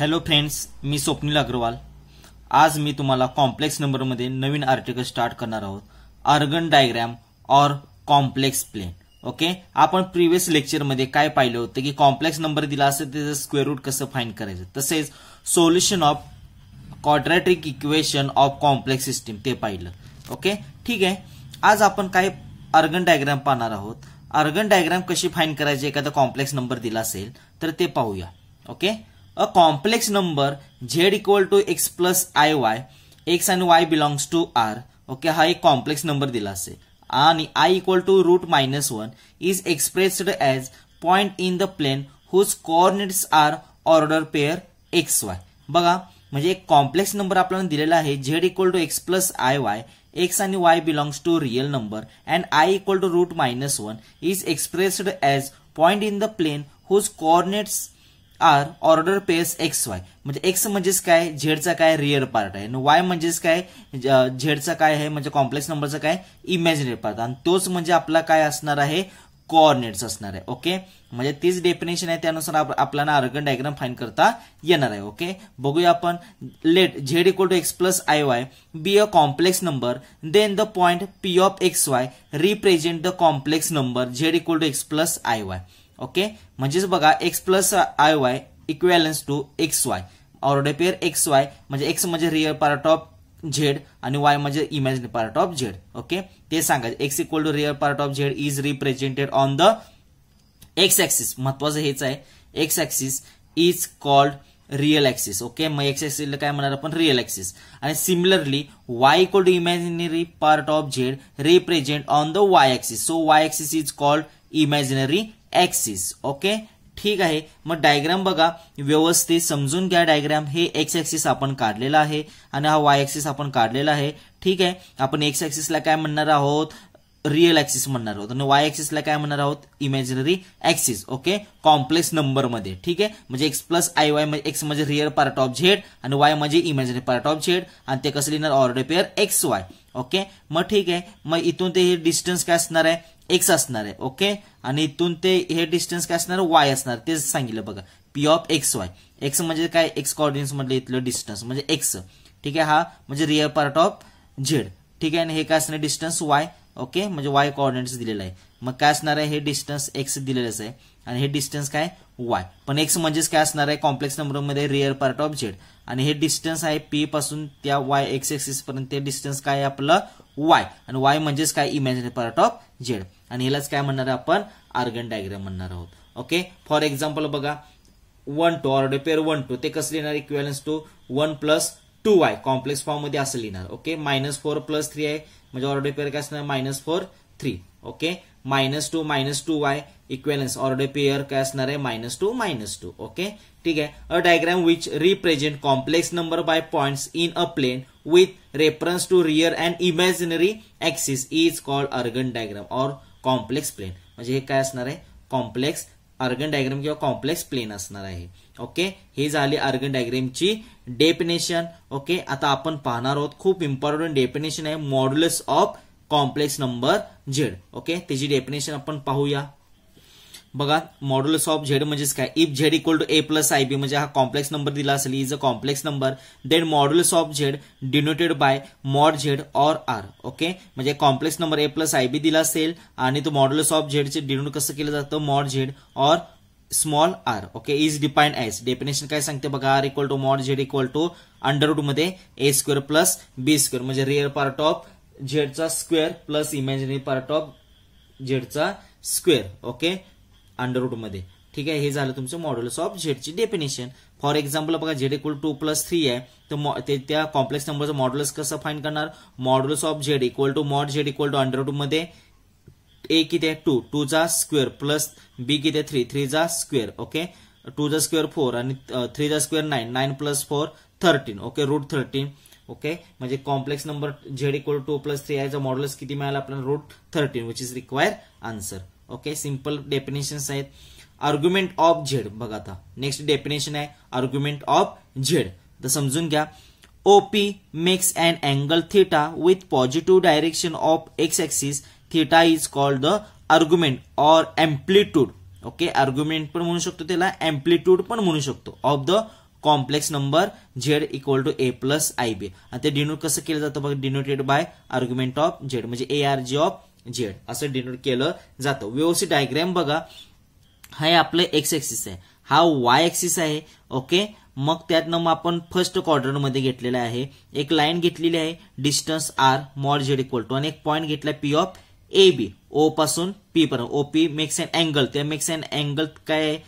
hello friends मी स्वप्नील अग्रवाल आज मी तुम्हाला कॉम्प्लेक्स नंबरमध्ये नवीन आर्टिकल स्टार्ट करणार आहोत अर्गन डायग्रॅम और कॉम्प्लेक्स प्लेन ओके आपण प्रिव्हियस लेक्चरमध्ये काय पाहिलं होतं की कॉम्प्लेक्स नंबर दिला असेल त्याचं स्क्वेअर रूट कसं फाईन करायचं तसेच solution of quadratic equation of complex system ते पाहिलं ओके ठीक आहे आज आपण काय अर्गन डायग्रॅम पाहणार आहोत अर्गन डायग्रॅम कशी फाईन करायची एखादा कॉम्प्लेक्स नंबर दिला असेल तर ते पाहूया okay a complex number z equal to x plus i y x आणि y belongs to R okay हा एक कॉम्प्लेक्स नंबर दिला असेल आणि i equal to root minus one is expressed as point in the plane whose coordinates are order pair x y बघा म्हणजे एक complex number आपल्याला दिलेला आहे z equal to x plus i y x आणि y belongs to real number and i equal to root minus one is expressed as point in the plane whose coordinates are order pairs x y म्हणजे x म्हणजेच काय झेडचा काय rear part आहे आणि Y म्हणजेच काय झेडचा काय आहे म्हणजे कॉम्प्लेक्स नंबरचा काय इमॅजिनरी पार्ट आणि तोच म्हणजे आपला काय असणार आहे कोऑर्डिनेट्स असणार आहे ओके म्हणजे तीच डेफिनेशन आहे त्यानुसार आपल्याला आर्गन डायग्राम फाईन करता येणार आहे ओके बघूया आपण let Z equal to x plus i y be a complex number then the point P of x y represent the complex number z equal to x plus i y okay म्हणजेच बघा x plus i y equivalence to x y order pair x y म्हणजे x म्हणजे real part of z आणि y म्हणजे imaginary part of z okay ते सांगायचं x equal to real part of z is represented on the x axis महत्वाचं हेच आहे x axis is called real axis okay मग x axis काय म्हणणार आपण रिअल ऍक्सिस आणि similarly y equal to imaginary part of z represent on the y axis so y axis is called imaginary axis okay ठीक आहे मग diagram बघा व्यवस्थित समजून घ्या डायग्राम हे एक्स एक्सिस आपण काढलेला आहे आणि हा वाय एक्सिस आपण काढलेला आहे ठीक आहे आपण एक्स एक्सिसला काय म्हणणार आहोत रिअल एक्सिस म्हणणार आहोत आणि वाय एक्सिसला काय म्हणणार आहोत इमॅजिनरी ऍक्सिस ओके कॉम्प्लेक्स नंबरमध्ये ठीक आहे म्हणजे x plus i y x म्हणजे रिअल पार्ट ऑफ झेड आणि वाय म्हणजे इमॅजिनरी पार्ट ऑफ झेड आणि ते कसं लिहिणार order pair x y okay मग ठीक आहे मग इथून ते डिस्टन्स काय असणार आहे एक्स असणार आहे ओके आणि इथून ते हे डिस्टन्स काय असणार वाय असणार तेच सांगितलं बघा P of x y x म्हणजे काय एक्स कॉर्डिनेट्स म्हटलं इथलं डिस्टन्स म्हणजे एक्स ठीक आहे हा म्हणजे रिअर पार्ट ऑफ झेड ठीक आहे आणि हे काय असणार डिस्टन्स वाय ओके म्हणजे वाय कॉर्डिनेट्स दिलेलं आहे मग काय असणार आहे हे डिस्टन्स एक्स दिलेलंच आहे आणि हे डिस्टन्स काय वाय पण एक्स म्हणजेच काय असणार आहे कॉम्प्लेक्स नंबरमध्ये रिअर पार्ट ऑफ झेड आणि हे डिस्टन्स आहे पी पासून त्या वाय एक्स एक्सिस पर्यंत ते डिस्टन्स काय आपलं वाय आणि वाय म्हणजेच काय इमॅजिनरी पार्ट ऑफ झेड आणि ह्यालाच काय म्हणणार आपण आर्गन डायग्राम म्हणणार आहोत ओके फॉर एक्झाम्पल बघा one two order pair one two ते कसं लिहिणार equivalence to one plus two y complex form मध्ये असं लिहिणार okay minus four plus three आहे म्हणजे ऑर्डर पेअर काय असणार minus four three okay minus two minus two y equivalence order pair काय असणार आहे minus two minus two okay ठीक आहे a diagram which represent complex number by points in a plane with reference to real and imaginary axis is called Argand diagram or complex plane म्हणजे हे काय असणार आहे कॉम्प्लेक्स अर्गन डायग्राम किंवा complex plane असणार आहे ओके हे झाली अर्गन डायग्रामची डेफिनेशन ओके आता आपण पाहणार आहोत खूप इम्पॉर्टंट डेफिनेशन आहे modulus of complex number z okay त्याची डेफिनेशन आपण पाहूया बघा मॉड्युलस ऑफ झेड म्हणजेच काय if z equal to a plus i b म्हणजे हा कॉम्प्लेक्स नंबर दिला असेल is a complex number then modulus of z denoted by mod z or r okay म्हणजे complex number a plus i b दिला असेल आणि तो modulus of झेडचे denote कसं केलं जातं mod z or small r okay is defined as definition काय सांगते बघा r equal to mod Z equal to under root मध्ये ए स्क्वेअर प्लस बी स्क्वेअर म्हणजे रिअर पार्ट ऑफ झेडचा square plus imaginary part of झेडचा स्क्वेअर ओके अंडरवूड मध्ये ठीक आहे हे झालं तुमचं मॉड्युलस ऑफ झेडची डेफिनेशन फॉर एक्झाम्पल बघा z equal to plus three आहे तर त्या कॉम्प्लेक्स नंबरचं मॉड्युलस कसं फाईन करणार modulus of z equal to mod Z equal to under root मध्ये ए किती आहे टू टूचा स्क्वेअर प्लस बी किती आहे थ्री थ्रीचा स्क्वेअर ओके टू टूचा स्क्वेअर फोर आणि थ्रीचा square nine nine plus four thirteen okay root thirteen okay म्हणजे complex number z equal to plus three आयचा मॉडल्स किती मिळाला आपल्याला root thirteen which is require answer okay simple definitions आहेत argument of z बघा आता नेक्स्ट डेफिनेशन आहे argument of z तर समजून घ्या OP makes an angle theta with positive direction of x axis theta is called the argument or amplitude okay argument पण म्हणू शकतो त्याला एम्प्लिट्यूड पण म्हणू शकतो of the complex number z equal to a plus i b आणि ते denote कसं केलं जातं बघा denoted by argument of z म्हणजे a r g of z असं डिनोट केलं जातं व्यवस्थित डायग्राम बघा हा आपलं एक्स एक्सिस आहे हा वाय एक्सिस आहे ओके मग त्यातनं मग आपण फर्स्ट क्वाड्रंटमध्ये घेतलेला आहे एक लाईन घेतलेली आहे distance r mod Z equal to आणि एक पॉईंट घेतला P of A B O पासून पी पर्यंत O P makes an angle त्या मेक्स एन अँगल काय आहे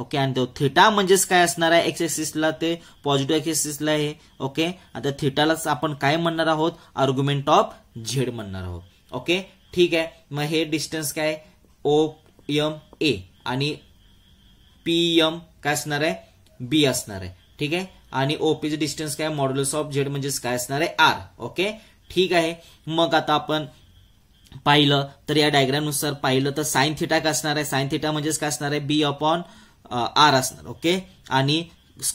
ओके आणि तो थिटा म्हणजेच काय असणार आहे एक्स एक्सिसला ते पॉझिटिव्ह एक्स एक्सिसला आहे ओके आता थिटालाच आपण काय म्हणणार आहोत आर्ग्युमेंट ऑफ झेड म्हणणार आहोत ओके ठीक आहे मग हे डिस्टन्स काय ओ एम ए आणि पी एम काय असणार आहे बी असणार आहे ठीक आहे आणि ओपीचं डिस्टन्स काय मॉड्युलस ऑफ झेड म्हणजेच काय असणार आहे आर ओके ठीक आहे मग आता आपण पाहिलं तर या डायग्रामनुसार पाहिलं तर साइन थिटा काय असणार आहे साइन थिटा म्हणजेच काय असणार आहे बी अपॉन आर असणार ओके आणि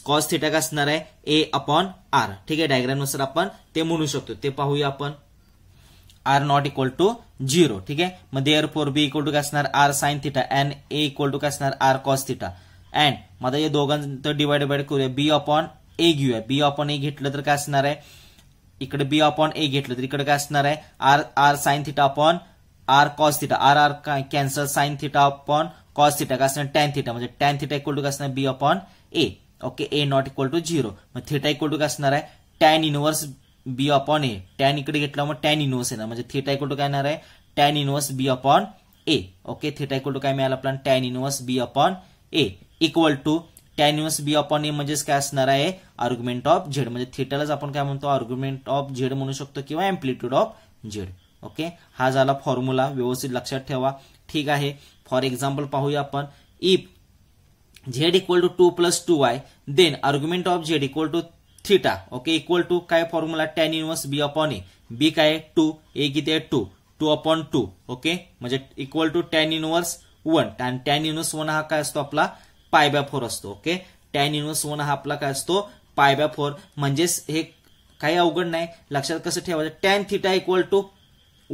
कॉस थिटा का असणार आहे ए अपॉन आर ठीक आहे डायग्राम नुसार आपण ते म्हणू शकतो ते पाहूया आपण r not equal to zero ठीक आहे मग therefore b equal to काय असणार r sin theta and a equal to काय असणार आर कॉस थिटा अँड मग आता या दोघांचं डिवाइड बाय करूया बी अपॉन ए घेऊया बी अपॉन ए घेतलं तर काय असणार आहे इकडे बी अपॉन ए घेतलं तर इकडे काय असणार आहे r r sin theta upon r cos theta r r cancel sin theta upon cos theta का असणार टॅन थिटा म्हणजे टॅन थीटा इक्वल टू का असणार b upon a okay a not equal to zero मग theta equal to काय असणार आहे tan inverse B upon a tan इकडे घेतला मग इनवर्स येणार म्हणजे थीटा इक्वल टू काय येणार आहे tan inverse B upon a okay theta equal to काय मिळालं आपल्याला tan inverse B upon A equal to tan inverse B upon a म्हणजेच काय असणार आहे आर्ग्युमेंट ऑफ झेड म्हणजे थिटालाच आपण काय म्हणतो आर्ग्युमेंट ऑफ झेड म्हणू शकतो किंवा एम्प्लिट्यूड ऑफ झेड ओके हा झाला फॉर्म्युला व्यवस्थित लक्षात ठेवा ठीक आहे फॉर एक्झाम्पल पाहूया आपण if z equal to two plus two y then argument of z equal to theta okay equal to काय formula tan inverse B upon a b काय टू ए किती आहे two two upon two okay म्हणजे equal to tan inverse one tan inverse one हा काय असतो आपला pi by four असतो ओके टेन इनवर्स वन हा आपला काय असतो पाय बाय फोर म्हणजेच हे काही अवघड नाही लक्षात कसं ठेवायचं tan theta equal to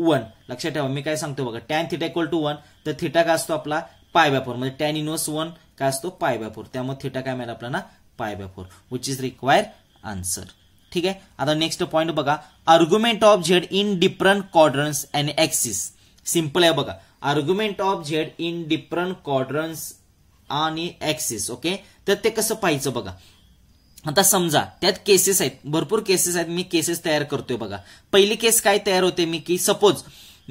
one लक्षात ठेवा मी काय सांगतो बघा tan theta equal to one तर थिटा काय असतो आपला पाय बाय फोर म्हणजे टॅन इनवर्स वन काय असतो पाय बाय फोर त्यामुळे थिटा काय मिळाला आपल्याला pi by four which is require answer ठीक आहे आता नेक्स्ट पॉईंट बघा argument of Z in different quadrants and axis simple आहे बघा argument of Z in different quadrants आणि एक्सिस ओके तर ते कसं पाहिजे बघा आता समजा त्यात केसेस आहेत भरपूर केसेस आहेत मी केसेस तयार करतोय बघा पहिली केस काय तयार होते मी की सपोज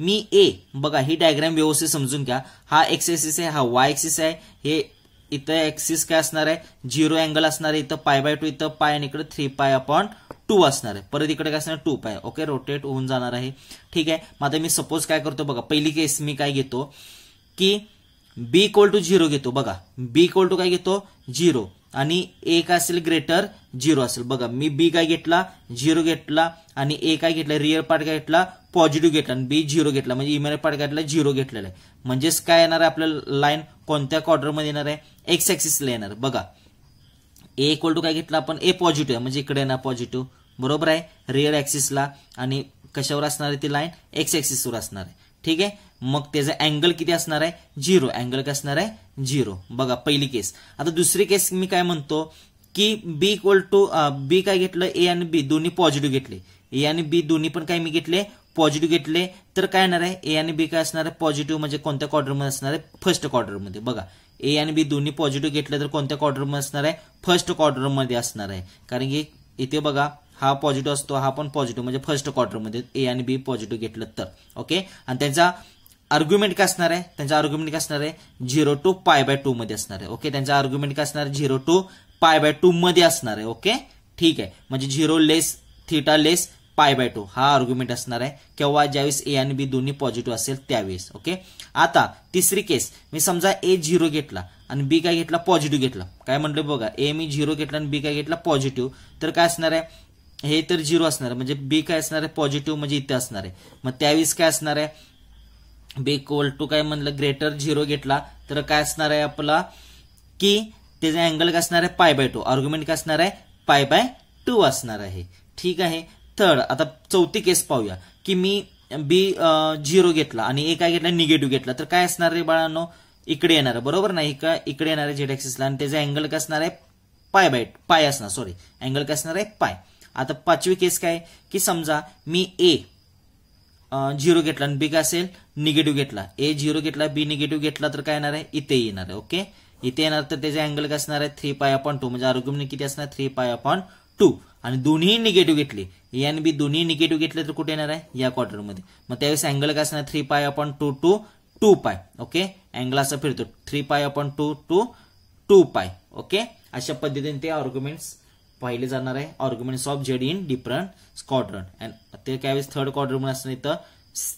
मी ए बघा ही डायग्राम व्यवस्थित समजून घ्या हा एक्स आहे हा वाय एक्सिस आहे हे इथं एक्सिस काय असणार आहे झिरो अँगल असणार आहे इथं पाय बाय टू इथं पाय आणि इकडे थ्री पाय अपॉन टू असणार आहे परत इकडे काय असणार टू पाय ओके रोटेट होऊन जाणार आहे ठीक आहे मग आता मी सपोज काय करतो बघा पहिली केस मी काय घेतो की बी इक्वल टू झिरो घेतो बघा बी इक्वल टू काय घेतो झिरो आणि एक असेल ग्रेटर झिरो असेल बघा मी बी काय घेतला झिरो घेतला आणि ए काय घेतला रिअल पार्ट काय घेतला पॉझिटिव्ह घेतला आणि बी झिरो घेतला म्हणजे इमेल e पार्ट घेतला झिरो घेतलेला आहे म्हणजेच काय येणार आहे आपल्याला लाईन कोणत्या मध्ये येणार आहे एक्स एक्सिसला येणार बघा ए इक्वल टू काय घेतला आपण ए पॉझिटिव्ह आहे म्हणजे इकडे येणार पॉझिटिव्ह बरोबर आहे रिअल ऍक्सिसला आणि कशावर असणार आहे ती लाईन एक्स ऍक्सिसवर असणार आहे ठीक आहे मग त्याचा अँगल किती असणार आहे झिरो अँगल काय असणार आहे झिरो बघा पहिली केस आता दुसरी केस मी काय म्हणतो की बी इक्वल टू बी काय घेतलं ए आणि बी दोन्ही पॉझिटिव्ह घेतले ए आणि बी दोन्ही पण काय मी घेतले पॉझिटिव्ह घेतले तर काय येणार आहे ए आणि बी काय असणार आहे पॉझिटिव्ह म्हणजे कोणत्या क्वार्टरमध्ये असणार आहे फर्स्ट क्वार्टरमध्ये बघा ए आणि बी दोन्ही पॉझिटिव्ह घेतलं तर कोणत्या क्वार्टरमध्ये असणार आहे फर्स्ट क्वार्टरमध्ये असणार आहे कारण की इथे बघा हा पॉझिटिव्ह असतो हा पण पॉझिटिव्ह म्हणजे फर्स्ट क्वार्टरमध्ये ए आणि बी पॉझिटिव्ह घेतलं तर ओके आणि त्यांचा आर्ग्युमेंट काय असणार आहे त्यांचा आर्ग्युमेंट काय असणार आहे zero to pi by two मध्ये असणार आहे ओके त्यांचा आर्ग्युमेंट काय असणार zero to pi by two मध्ये असणार आहे ओके ठीक आहे म्हणजे झिरो लेस थिटा लेस पाय बाय टू हा आर्ग्युमेंट असणार आहे किंवा ज्यावेळेस ए आणि बी दोन्ही पॉझिटिव्ह असेल त्यावेळेस ओके आता तिसरी केस मी समजा ए झिरो घेतला आणि बी काय घेतला पॉझिटिव्ह घेतला काय म्हटलं बघा ए मी झिरो घेतला आणि बी काय घेतला पॉझिटिव्ह तर काय असणार आहे हे तर झिरो असणार आहे म्हणजे बी काय असणार आहे पॉझिटिव्ह म्हणजे इथे असणार आहे मग त्यावेळेस काय असणार आहे बी इक्वल टू काय म्हणलं ग्रेटर झिरो घेतला तर काय असणार आहे आपला की त्याचा अँगल काय असणार आहे पाय बाय टू आर्ग्युमेंट काय असणार आहे पाय बाय टू असणार आहे ठीक आहे थर्ड आता चौथी केस पाहूया की मी बी झिरो घेतला आणि ए काय घेतला निगेटिव्ह घेतला तर काय असणार आहे बाळांनो इकडे येणार बरोबर नाही का इकडे येणार आहे जेड ऍक्सिसला आणि त्याचा अँगल काय असणार आहे पाय बाय पाय असणार सॉरी अँगल काय असणार आहे पाय आता पाचवी केस काय की समजा मी ए झिरो घेतला आणि बी काय असेल निगेटिव्ह घेतला ए झिरो घेतला बी निगेटिव्ह घेतला तर काय येणार आहे इथे येणार आहे ओके इथे येणार तर त्याचे अँगल काय असणार आहे थ्री पाय अपॉन टू म्हणजे आर्ग्युमेंट किती असणार थ्री पाय अपॉन टू आणि दोन्ही निगेटिव्ह घेतले ए आणि बी दोन्ही निगेटिव्ह घेतले तर कुठे येणार आहे या क्वार्टरमध्ये मग त्यावेळेस अँगल काय असणार three pi upon two to two pi okay angle असा फिरतो three pi upon two to two pi okay अशा पद्धतीने ते आर्ग्युमेंट्स पाहिले जाणार आहे arguments of z in different quadrant and ते वेळेस थर्ड मध्ये असणार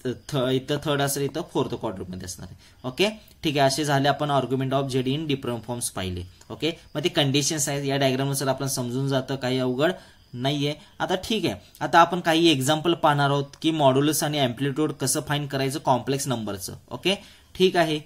इथं इथं थर्ड असेल इथं फोर्थ मध्ये असणार आहे ओके ठीक आहे असे झाले आपण argument of z in different forms पाहिले ओके मग ते कंडिशन्स आहेत या डायग्रामनुसार आपण समजून जातं काही अवघड नाहीये आता ठीक आहे आता आपण काही एक्झाम्पल पाहणार आहोत की मॉड्युलस आणि अँप्लिट्यूड कसं फाईन करायचं कॉम्प्लेक्स नंबरचं ओके ठीक आहे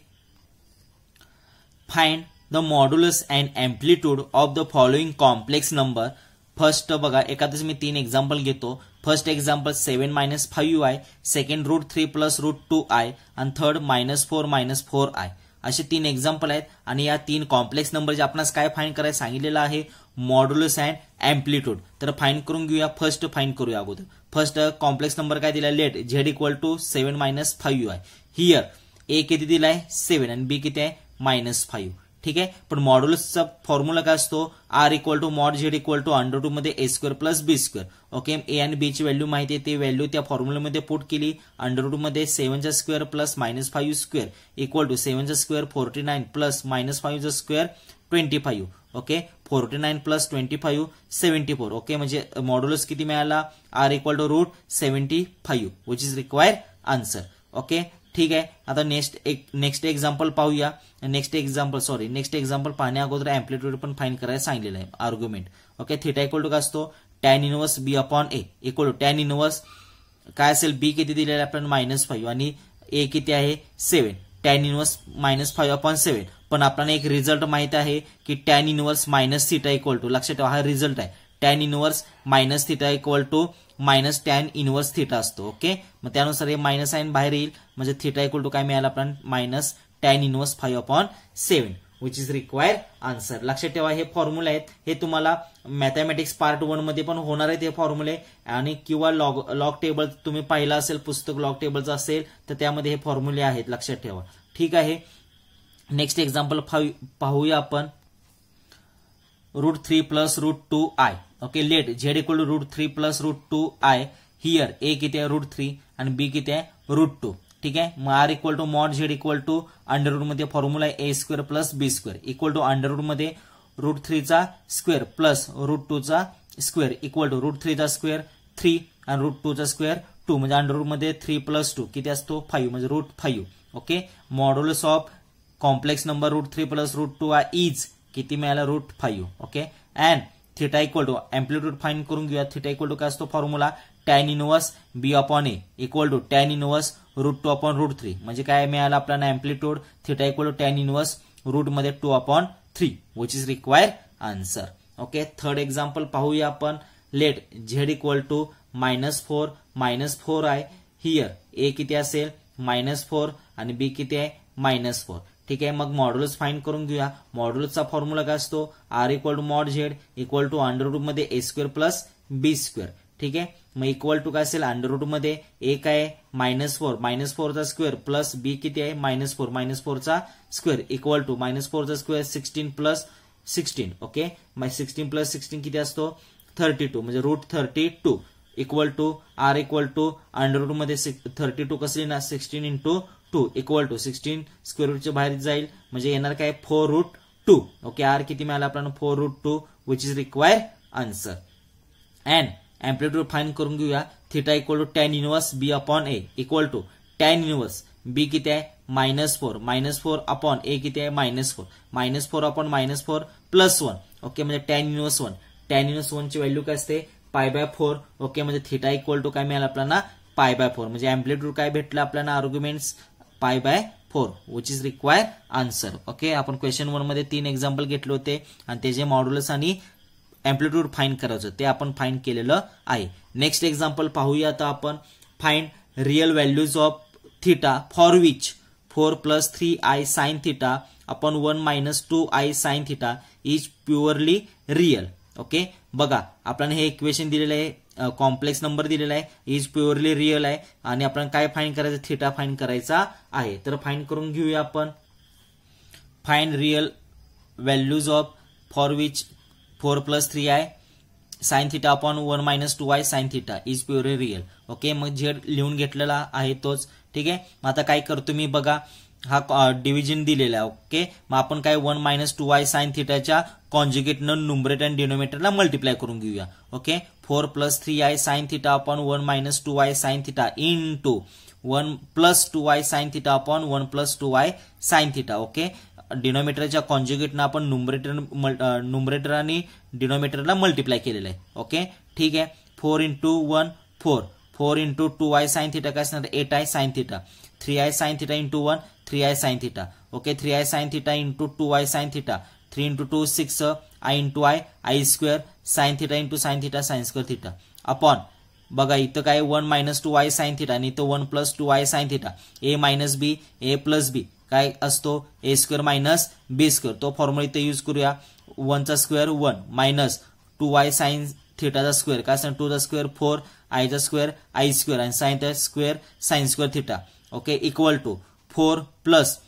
find the modulus and amplitude of the following complex number first बघा एखादच मी तीन एक्झाम्पल घेतो first example seven minus five i second root three plus root two i आणि third minus four minus four i असे तीन example आहेत आणि या तीन कॉम्प्लेक्स नंबर जे आपणास काय फाईन करायला सांगितलेलं आहे मॉड्युलस अँड अँप्लिट्यूड तर फाईन करून घेऊया फर्स्ट फाईन करूया अगोदर फर्स्ट कॉम्प्लेक्स नंबर काय दिला let Z equal to seven minus five i here ए किती दिलाय आहे सेव्हन आणि बी किती आहे मायनस फाईव्ह ठीक आहे पण मॉड्युलसचा फॉर्म्युला काय असतो R equal to mod Z equal to under two मध्ये ए square plus B square okay A आणि बी ची व्हॅल्यू माहिती आहे ती व्हॅल्यू त्या फॉर्म्युलामध्ये पुट केली अंडर टू मध्ये सेव्हनचा square plus minus five square equal to सेव्हनचा square forty nine plus minus फाईव्हचा square twenty five okay forty nine plus twenty five seventy four okay म्हणजे मॉड्युलस किती मिळाला R equal to route seventy five which is require answer okay ठीक आहे आता next एक next example पाहूया next example sorry next example पाहण्या अगोदर अँप्लिट्यूड पण फाईन करायला सांगलेलं आहे argument okay theta equal to काय असतो tan inverse B upon A equal to tan inverse काय असेल बी किती दिलेलं आहे आपण मायनस फाईव्ह आणि ए किती आहे seven tan inverse minus five upon seven पण आपल्याला एक रिझल्ट माहित आहे की tan inverse minus theta equal to लक्षात ठेवा हा रिझल्ट आहे tan inverse minus theta equal to minus tan inverse theta असतो ओके मग त्यानुसार हे मायनस साईन बाहेर येईल म्हणजे थिटा इक्वल टू काय मिळाला आपण minus tan inverse five upon seven which is require answer लक्षात ठेवा हे फॉर्म्युला आहेत हे तुम्हाला मॅथमॅटिक्स पार्ट वन मध्ये पण होणार आहेत हे फॉर्म्युले आणि किंवा लॉग लॉग टेबल तुम्ही पाहिलं असेल पुस्तक लॉग टेबलचं असेल तर त्यामध्ये हे फॉर्म्युले आहेत लक्षात ठेवा ठीक आहे नेक्स्ट एक्झाम्पल पाहूया आपण root three plus root two I okay let Z equal to root three plus root two I here ए किती आहे रूट थ्री आणि बी किती आहे रूट टू ठीक आहे मग R equal to mod Z equal to अंडररूडमध्ये formula A square plus B square equal to अंडररूडमध्ये रूट थ्रीचा स्क्वेअर प्लस रूट टूचा स्क्वेअर इक्वल टू रूट थ्रीचा स्क्वेअर थ्री आणि रूट टूचा स्क्वेअर टू म्हणजे मध्ये थ्री प्लस टू किती असतो फाईव्ह म्हणजे root five okay modulus of complex number root three plus root two I is किती मिळाला root five okay and theta equal to amplitude find करून घेऊया थिटा इक्वल टू काय असतो formula tan inverse B upon A equal to tan inverse root two upon root three म्हणजे काय मिळालं आपल्याला amplitude theta equal to tan inverse root मध्ये two upon three which is require answer okay third example पाहूया आपण let Z equal to minus four minus four आहे here ए किती असेल मायनस फोर आणि बी किती आहे मायनस फोर ठीक आहे मग मॉड्युल्स फाईन करून घेऊया मॉड्युल्सचा फॉर्म्युला काय असतो R equal to mod Z equal to under root मध्ये ए स्क्वेअर प्लस बी स्क्वेअर ठीक आहे मग इक्वल टू काय असेल अंडररूट मध्ये ए आहे मायनस फोर मायनस फोरचा स्क्वेअर प्लस बी किती आहे मायनस फोर मायनस फोरचा स्क्वेअर इक्वल टू मायनस फोरचा square sixteen plus sixteen okay मग सिक्स्टीन प्लस सिक्स्टीन किती असतो थर्टी टू म्हणजे root thirty two equal to R equal to under root मध्ये थर्टी टू कसली ना sixteen into two equal to sixteen square रूटच्या बाहेर जाईल म्हणजे येणार काय four root two okay R किती मिळाला आपल्याला four root two which is require answer and amplitude find करून घेऊया theta equal to tan inverse B upon A equal to tan inverse B किती आहे minus four minus four upon A किती आहे minus four minus four upon minus four plus one okay म्हणजे tan inverse one tan inverse वनची value काय असते pi by four okay म्हणजे theta equal to काय मिळालं आपल्याला पाय बाय फोर म्हणजे अँप्लिट्यूड काय भेटलं आपल्याला arguments pi by four which is require answer okay आपण क्वेश्चन वन मध्ये तीन एक्झाम्पल घेतले होते आणि ते जे मॉड्युलस आणि अँप्लिट्यूड फाईन करायचं ते आपण फाईन केलेलं आहे नेक्स्ट एक्झाम्पल पाहूया आता आपण find real values of theta for which four plus three I sine theta आपण one minus two I sine theta is purely real okay बघा आपण हे इक्वेशन दिलेलं आहे कॉम्प्लेक्स नंबर दिलेला आहे इज प्युअरली रिअल आहे आणि आपण काय फाईन करायचं थिटा फाईन करायचा आहे तर फाईन करून घेऊया आपण find real values of for which four plus three आहे sine theta upon one minus two आहे sine theta is purely real okay मग झेड लिहून घेतलेला आहे तोच ठीक आहे मग आता काय करतो मी बघा हा डिव्हिजन दिलेला आहे ओके मग आपण काय one minus two Y sine थिटाच्या कॉन्ज्युगेटनं नुमरेट अँड डिनोमिनेटरला मल्टिप्लाय करून घेऊया okay four plus three I sine theta upon one minus two Y sine theta into one plus two Y sine theta upon one plus two Y sine theta okay डिनॉमिनेटरच्या कॉन्ज्युगेटनं आपण numerator numerator आणि डिनॉमिनेटरला multiply केलेलं आहे okay ठीक आहे four into one four four into two I sine theta काय असणार eight I sine theta three I sine theta into one three I sine theta okay three I sine theta into two I sine theta three into two six I into I I square sine theta into sine theta sine square theta upon बघा इथं काय one minus two Y sine theta आणि इथं one plus two Y sine theta A minus B A plus B काय असतो A square minus B square तो formula इथं use करूया वनचा square one minus two Y sine थिटाचा square काय सांग टूचा स्क्वेअर फोर आयचा स्क्वेअर आय स्क्वेअर आणि साईनचा square sine square theta okay equal to four plus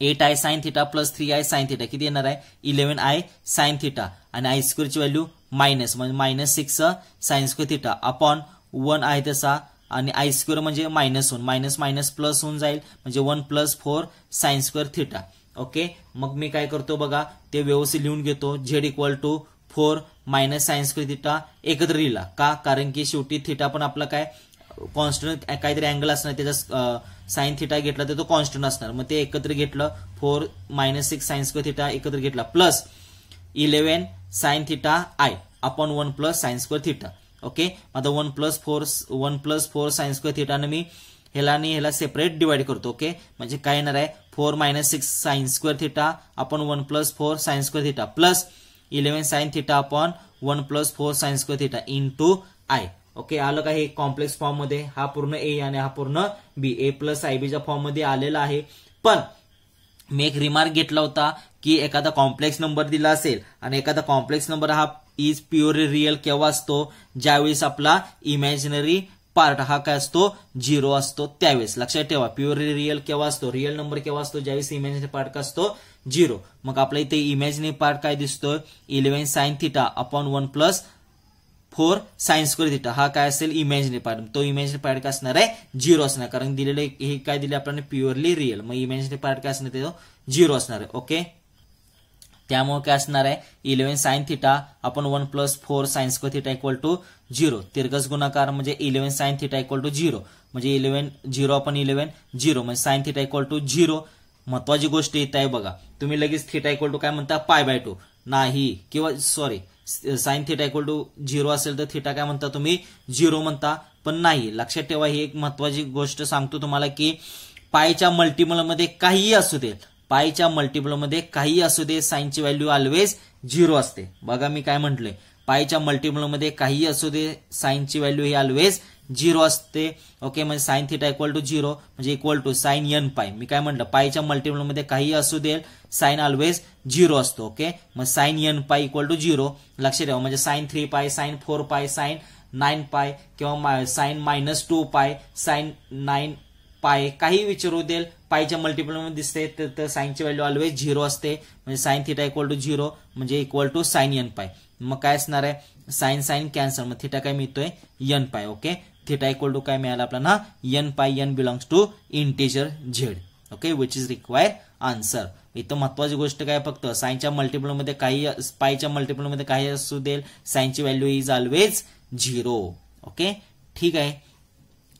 eight I sine theta plus three I sine theta किती येणार आहे इलेव्हन आय साइन थिटा आणि आय ची व्हॅल्यू मायनस म्हणजे minus six sine square theta upon one आहे तसा आणि I square म्हणजे मायनस होऊन मायनस मायनस प्लस होऊन जाईल म्हणजे one plus four sine square theta okay मग मी काय करतो बघा ते व्यवस्थित लिहून घेतो Z equal to four minus sine square theta एकत्र लिहिला का कारण की शेवटी थिटा पण आपला काय कॉन्स्टंट काहीतरी अँगल असणार त्याचा साईन थिटा घेतला तर तो कॉन्स्टंट असणार मग ते एकत्र घेतलं four minus six sine square theta एकत्र घेतला plus eleven sine theta I upon one plus sine square theta okay आता one plus four one plus four sine square थिटानं मी ह्याला आणि ह्याला सेपरेट डिवाइड करतो ओके म्हणजे काय येणार आहे four minus six sine square theta आपण one plus four sine square theta plus eleven sine theta आपण one plus four sine square theta into I okay आलं का हे कॉम्प्लेक्स फॉर्ममध्ये हा पूर्ण ए आणि हा पूर्ण बी ए प्लस आय बीच्या फॉर्ममध्ये आलेला आहे पण मी एक रिमार्क घेतला होता की एखादा कॉम्प्लेक्स नंबर दिला असेल आणि एखादा कॉम्प्लेक्स नंबर हा इज प्युअर रिअल केव्हा असतो ज्यावेळेस आपला इमॅजिनरी पार्ट हा काय असतो झिरो असतो त्यावेळेस लक्षात ठेवा प्युअर रिअल केव्हा असतो रिअल नंबर केव्हा असतो ज्यावेळेस इमॅजिनरी पार्ट काय असतो झिरो मग आपल्या इथे इमॅजिनरी पार्ट काय दिसतोय eleven sine theta upon one plus four sine square theta हा काय असेल इमॅजिनरी पार्ट तो इमॅजिनरी पार्ट काय असणार आहे झिरो असणार कारण दिलेले हे काय दिले आपण प्युअरली रिअल मग इमॅजिनरी पार्ट काय असणार ते झिरो असणार आहे ओके त्यामुळे काय असणार आहे इलेव्हन साईन थिटा आपण one plus four sine square theta equal to zero तिरगस गुणाकार म्हणजे eleven sine theta equal to zero म्हणजे इलेव्हन झिरो आपण इलेव्हन झिरो म्हणजे sine theta equal to zero महत्वाची गोष्ट येत आहे बघा तुम्ही लगेच थिटा इक्वल टू काय म्हणता पाय बाय टू नाही किंवा sorry sine theta equal to zero असेल तर थिटा काय म्हणता तुम्ही झिरो म्हणता पण नाही लक्षात ठेवा ही एक महत्वाची गोष्ट सांगतो तुम्हाला की पायच्या मल्टिपलमध्ये काहीही असू दे पायच्या मल्टिपलमध्ये काहीही असू दे साईनची व्हॅल्यू ऑलवेज झिरो असते बघा मी काय म्हटलंय पायच्या मल्टिपलमध्ये काहीही असू दे साईनची व्हॅल्यू ही ऑलवेज झिरो असते ओके म्हणजे sine theta equal to zero म्हणजे equal to sine N pi मी काय म्हटलं पायच्या मल्टिपलमध्ये काहीही असू दे साईन ऑलवेज झिरो असतो ओके मग sine N pi equal to zero लक्षात ठेवा म्हणजे sine three pi sine four pi sine nine पाय किंवा sine minus two pi sine nine pi काही विचारू देल पायच्या मल्टिपलमध्ये दिसते तर, साईनची व्हॅल्यू ऑलवेज झिरो असते म्हणजे sine theta equal to zero म्हणजे equal to sine N pi मग काय असणार आहे साईन साईन कॅन्सल मग थिटा काय मिळतोय यन पाय ओके थिटा इक्वल टू काय मिळाला आपल्याला N pi N belongs to integer Z okay which is require answer इथं महत्वाची गोष्ट काय फक्त सायनच्या मल्टिपलमध्ये काही पायच्या मल्टिपलमध्ये काही असू दे सायनची value is always zero okay ठीक आहे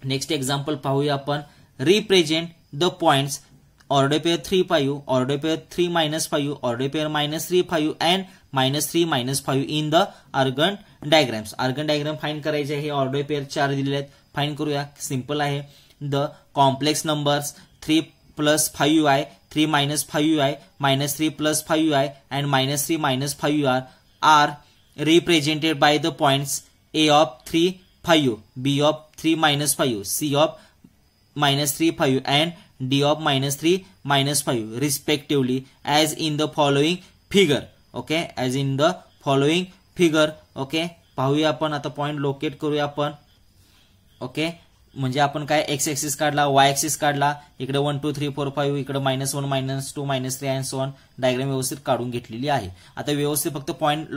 नेक्स्ट एक्झाम्पल पाहूया आपण represent the points order pair three five order pair three minus five order pair minus three five and minus three minus five in the Argand diagrams Argand diagram find करायचे हे order pair चार दिलेले आहेत fine करूया simple आहे the complex numbers three plus five i three minus five i minus three plus five i and minus three minus five are are represented by the points A of three five B of three minus five C of minus three five and D of minus three minus five respectively as in the following figure okay as in the following figure okay पाहूया आपण आता point locate करूया आपण okay म्हणजे आपण काय X axis काढला Y axis काढला इकडे one two three four five इकडे minus one minus two minus three and one diagram व्यवस्थित काढून घेतलेली आहे आता व्यवस्थित फक्त पॉईंट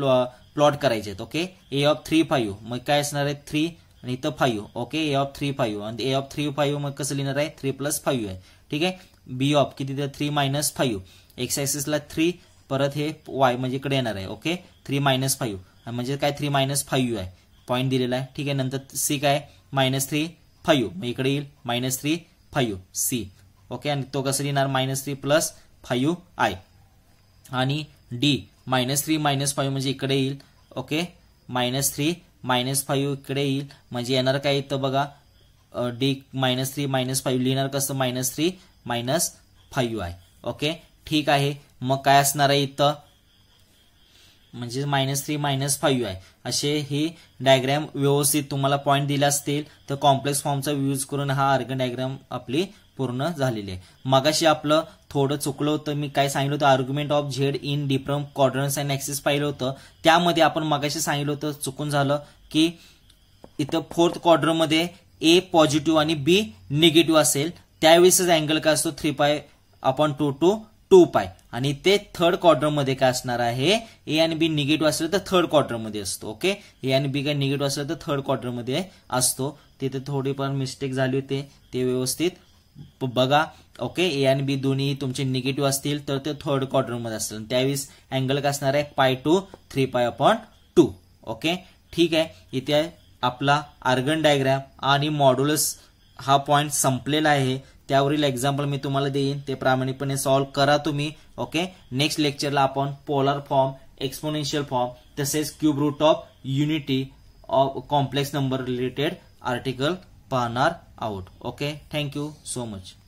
प्लॉट करायचे आहेत okay A of three five मग काय असणार आहे थ्री आणि इथं five okay A of three five आणि ए ऑफ थ्री फाईव्ह मग कसं लिहिणार आहे थ्री प्लस फाईव्ह आहे ठीक आहे बी ऑफ किती थ्री मायनस फाईव्ह एक्स एक्सिसला थ्री परत हे वाय म्हणजे इकडे येणार आहे ओके थ्री मायनस फाईव्ह म्हणजे काय थ्री मायनस फाईव्ह आहे पॉईंट दिलेला आहे ठीक आहे नंतर सी काय मायनस थ्री फाईव्ह मग इकडे येईल minus three five C okay आणि तो कसं लिहिणार minus three plus five i आणि D minus three minus five म्हणजे इकडे येईल okay minus three minus five इकडे येईल म्हणजे येणार काय येतं बघा D minus three minus five लिहिणार कसं minus three minus five i okay ठीक आहे मग काय असणार आहे इथं म्हणजे मायनस थ्री मायनस फाईव्ह आहे असे हे डायग्रॅम व्यवस्थित तुम्हाला पॉईंट दिला असतील तर कॉम्प्लेक्स फॉर्मचा यूज करून हा अर्ग डायग्रॅम आपली पूर्ण झालेली आहे मगाशी आपलं थोडं चुकलं होतं मी काय सांगितलं होतं argument of Z in different coordinates and axes पाहिलं होतं त्यामध्ये आपण मगाशी सांगितलं होतं चुकून झालं की इथं फोर्थ कॉर्डरमध्ये ए पॉझिटिव्ह आणि बी निगेटिव्ह असेल त्यावेळेसच अँगल काय असतो three pi upon two to two पाय आणि ते थर्ड मध्ये काय असणार आहे ए आणि बी निगेटिव्ह असलं तर थर्ड मध्ये असतो ओके ए आणि बी काय निगेटिव्ह असलं तर थर्ड मध्ये असतो तिथे थोडीफार मिस्टेक झाली होती ते व्यवस्थित बघा ओके ए आणि बी दोन्ही तुमचे निगेटिव्ह असतील तर ते थर्ड मध्ये असतील त्यावेळेस अँगल काय असणार आहे pi two three pi upon two okay ठीक आहे इथे आपला आर्गन डायग्राम आणि मॉड्युलस हा पॉइंट संपलेला आहे त्यावरील एक्झाम्पल मी तुम्हाला देईन ते प्रामाणिकपणे सॉल्व्ह करा तुम्ही ओके नेक्स्ट लेक्चरला आपण पोलर फॉर्म एक्सपोनेन्शियल फॉर्म तसेच cube root of unity of complex number related article पाहणार out, okay thank you so much